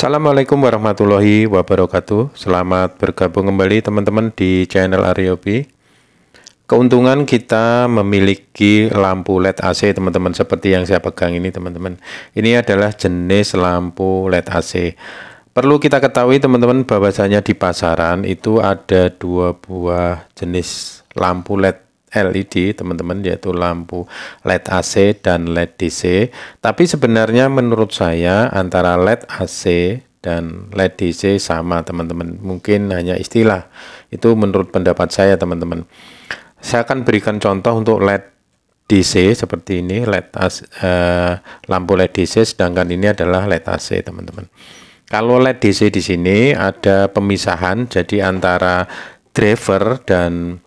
Assalamualaikum warahmatullahi wabarakatuh Selamat bergabung kembali teman-teman di channel Aryopi Keuntungan kita memiliki lampu LED AC teman-teman Seperti yang saya pegang ini teman-teman Ini adalah jenis lampu LED AC Perlu kita ketahui teman-teman bahwasanya di pasaran itu ada dua buah jenis lampu LED LED teman-teman yaitu lampu LED AC dan LED DC tapi sebenarnya menurut saya antara LED AC dan LED DC sama teman-teman mungkin hanya istilah itu menurut pendapat saya teman-teman saya akan berikan contoh untuk LED DC seperti ini LED AC, eh, lampu LED DC sedangkan ini adalah LED AC teman-teman kalau LED DC di sini ada pemisahan jadi antara driver dan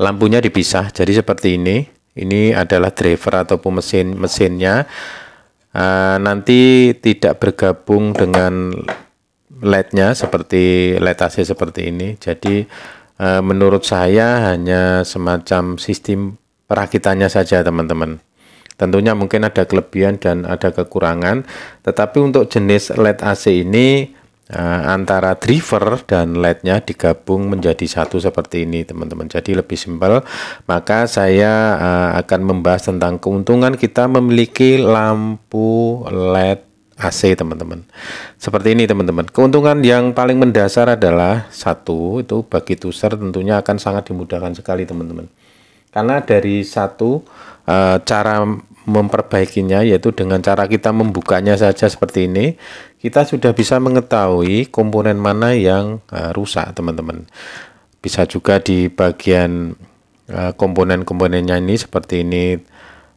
lampunya dipisah jadi seperti ini ini adalah driver ataupun mesin mesinnya uh, nanti tidak bergabung dengan LED-nya seperti LED AC seperti ini jadi uh, menurut saya hanya semacam sistem perakitannya saja teman-teman tentunya mungkin ada kelebihan dan ada kekurangan tetapi untuk jenis LED AC ini Nah, antara driver dan LED-nya digabung menjadi satu seperti ini teman-teman jadi lebih simpel maka saya uh, akan membahas tentang keuntungan kita memiliki lampu LED AC teman-teman seperti ini teman-teman keuntungan yang paling mendasar adalah satu itu bagi user tentunya akan sangat dimudahkan sekali teman-teman karena dari satu uh, cara memperbaikinya yaitu dengan cara kita membukanya saja seperti ini kita sudah bisa mengetahui komponen mana yang uh, rusak teman-teman bisa juga di bagian uh, komponen-komponennya ini seperti ini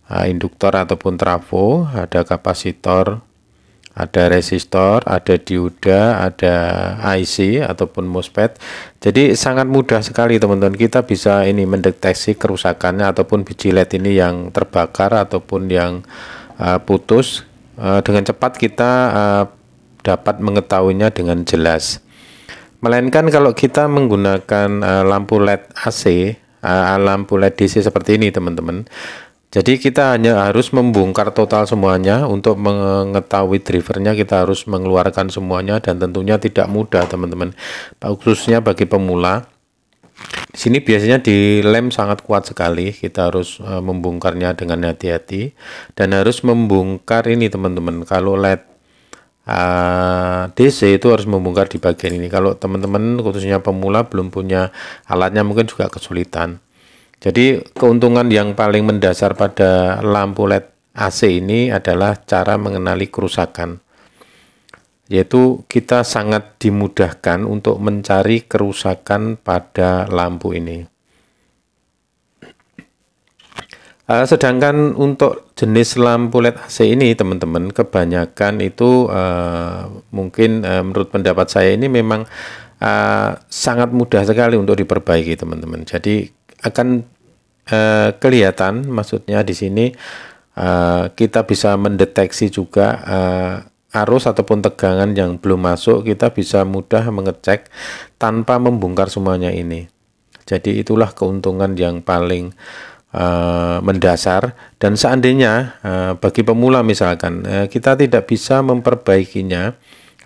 uh, induktor ataupun trafo ada kapasitor ada resistor, ada dioda, ada IC ataupun MOSFET. Jadi sangat mudah sekali teman-teman kita bisa ini mendeteksi kerusakannya ataupun biji LED ini yang terbakar ataupun yang uh, putus. Uh, dengan cepat kita uh, dapat mengetahuinya dengan jelas. Melainkan kalau kita menggunakan uh, lampu LED AC, uh, lampu LED DC seperti ini teman-teman, jadi kita hanya harus membongkar total semuanya untuk mengetahui drivernya kita harus mengeluarkan semuanya dan tentunya tidak mudah teman-teman. Khususnya bagi pemula. Di sini biasanya di lem sangat kuat sekali. Kita harus e, membongkarnya dengan hati-hati dan harus membongkar ini teman-teman. Kalau LED e, uh, DC itu harus membongkar di bagian ini. Kalau teman-teman khususnya pemula belum punya alatnya mungkin juga kesulitan. Jadi keuntungan yang paling mendasar pada lampu LED AC ini adalah cara mengenali kerusakan. Yaitu kita sangat dimudahkan untuk mencari kerusakan pada lampu ini. Uh, sedangkan untuk jenis lampu LED AC ini, teman-teman, kebanyakan itu uh, mungkin uh, menurut pendapat saya ini memang uh, sangat mudah sekali untuk diperbaiki, teman-teman. Jadi akan uh, kelihatan maksudnya di sini uh, kita bisa mendeteksi juga uh, arus ataupun tegangan yang belum masuk kita bisa mudah mengecek tanpa membongkar semuanya ini. Jadi itulah keuntungan yang paling uh, mendasar dan seandainya uh, bagi pemula misalkan uh, kita tidak bisa memperbaikinya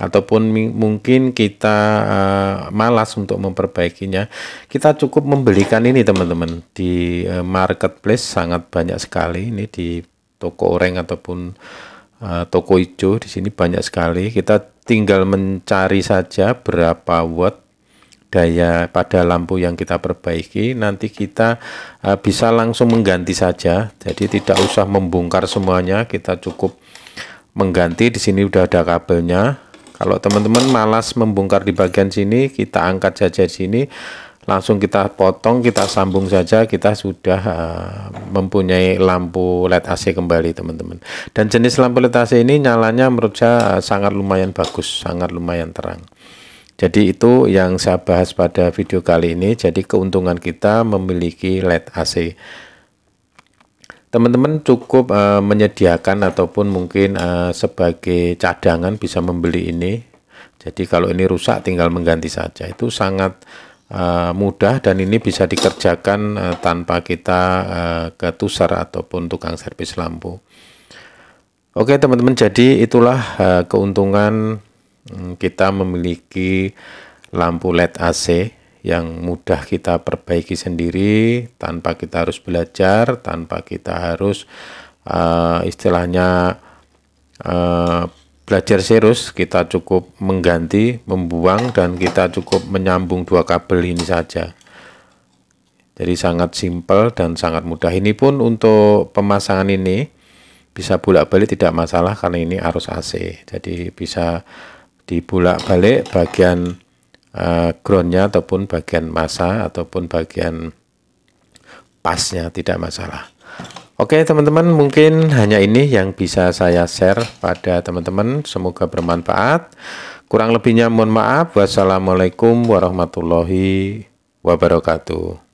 ataupun mungkin kita uh, malas untuk memperbaikinya. Kita cukup membelikan ini teman-teman di uh, marketplace sangat banyak sekali ini di toko oreng ataupun uh, toko hijau di sini banyak sekali. Kita tinggal mencari saja berapa watt daya pada lampu yang kita perbaiki nanti kita uh, bisa langsung mengganti saja jadi tidak usah membongkar semuanya kita cukup mengganti di sini udah ada kabelnya kalau teman-teman malas membongkar di bagian sini kita angkat saja sini langsung kita potong kita sambung saja kita sudah uh, mempunyai lampu LED AC kembali teman-teman dan jenis lampu LED AC ini nyalanya menurut saya eh, sangat lumayan bagus sangat lumayan terang jadi itu yang saya bahas pada video kali ini jadi keuntungan kita memiliki LED AC teman-teman cukup uh, menyediakan ataupun mungkin uh, sebagai cadangan bisa membeli ini. Jadi kalau ini rusak tinggal mengganti saja. Itu sangat uh, mudah dan ini bisa dikerjakan uh, tanpa kita uh, ke tusar ataupun tukang servis lampu. Oke teman-teman, jadi itulah uh, keuntungan um, kita memiliki lampu LED AC yang mudah kita perbaiki sendiri tanpa kita harus belajar, tanpa kita harus uh, istilahnya uh, belajar serius, kita cukup mengganti, membuang dan kita cukup menyambung dua kabel ini saja. Jadi sangat simpel dan sangat mudah. Ini pun untuk pemasangan ini bisa bolak-balik tidak masalah karena ini arus AC. Jadi bisa dibulak-balik bagian Eh, groundnya ataupun bagian masa ataupun bagian pasnya tidak masalah Oke teman-teman mungkin hanya ini yang bisa saya share pada teman-teman semoga bermanfaat kurang lebihnya mohon maaf wassalamualaikum warahmatullahi wabarakatuh